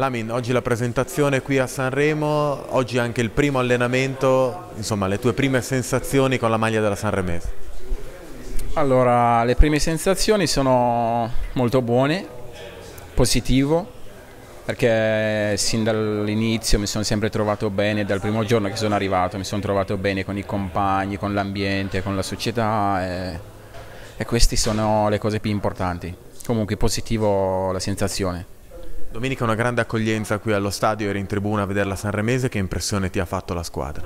Lamin, oggi la presentazione qui a Sanremo, oggi anche il primo allenamento, insomma le tue prime sensazioni con la maglia della Sanremese. Allora, le prime sensazioni sono molto buone, positivo, perché sin dall'inizio mi sono sempre trovato bene, dal primo giorno che sono arrivato mi sono trovato bene con i compagni, con l'ambiente, con la società e, e queste sono le cose più importanti. Comunque positivo la sensazione. Domenica una grande accoglienza qui allo stadio, eri in tribuna a vederla Sanremese, che impressione ti ha fatto la squadra?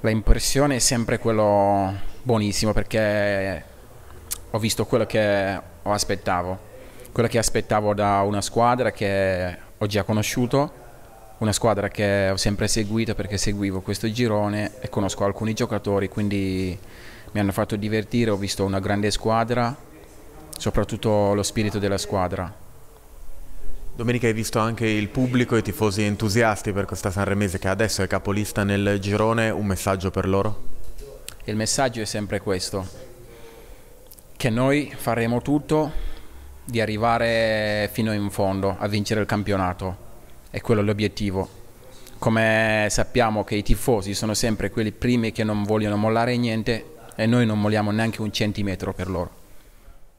La impressione è sempre quello buonissimo perché ho visto quello che aspettavo, quello che aspettavo da una squadra che ho già conosciuto, una squadra che ho sempre seguito perché seguivo questo girone e conosco alcuni giocatori, quindi mi hanno fatto divertire, ho visto una grande squadra, soprattutto lo spirito della squadra Domenica hai visto anche il pubblico e i tifosi entusiasti per questa Sanremese che adesso è capolista nel girone, un messaggio per loro? Il messaggio è sempre questo, che noi faremo tutto di arrivare fino in fondo a vincere il campionato, è quello l'obiettivo. Come sappiamo che i tifosi sono sempre quelli primi che non vogliono mollare niente e noi non molliamo neanche un centimetro per loro.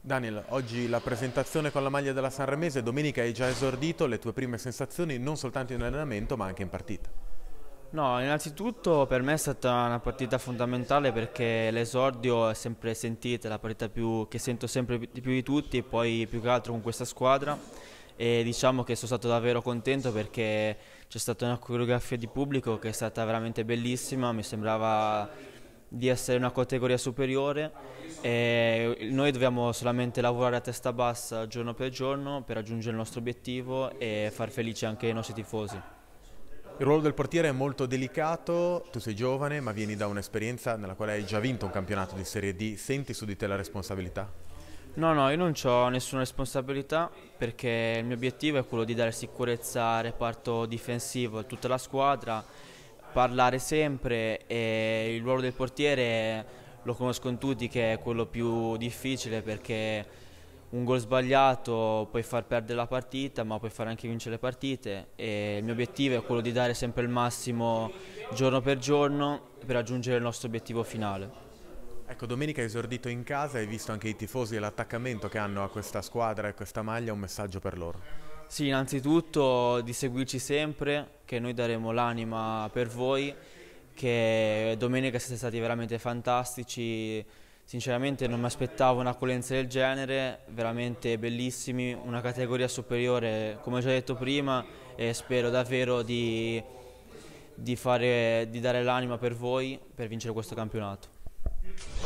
Daniel, oggi la presentazione con la maglia della Sanremese, domenica hai già esordito le tue prime sensazioni non soltanto in allenamento ma anche in partita. No, innanzitutto per me è stata una partita fondamentale perché l'esordio è sempre sentita, la partita più, che sento sempre di più di tutti e poi più che altro con questa squadra e diciamo che sono stato davvero contento perché c'è stata una coreografia di pubblico che è stata veramente bellissima, mi sembrava di essere una categoria superiore e noi dobbiamo solamente lavorare a testa bassa giorno per giorno per raggiungere il nostro obiettivo e far felici anche i nostri tifosi. Il ruolo del portiere è molto delicato, tu sei giovane ma vieni da un'esperienza nella quale hai già vinto un campionato di Serie D, senti su di te la responsabilità? No, no, io non ho nessuna responsabilità perché il mio obiettivo è quello di dare sicurezza al reparto difensivo e a tutta la squadra parlare sempre e il ruolo del portiere lo conoscono tutti che è quello più difficile perché un gol sbagliato puoi far perdere la partita ma puoi far anche vincere le partite e il mio obiettivo è quello di dare sempre il massimo giorno per giorno per raggiungere il nostro obiettivo finale. Ecco, domenica hai esordito in casa, hai visto anche i tifosi e l'attaccamento che hanno a questa squadra e a questa maglia, un messaggio per loro. Sì, innanzitutto di seguirci sempre, che noi daremo l'anima per voi, che domenica siete stati veramente fantastici, sinceramente non mi aspettavo un'accoglienza del genere, veramente bellissimi, una categoria superiore, come ho già detto prima, e spero davvero di, di, fare, di dare l'anima per voi per vincere questo campionato.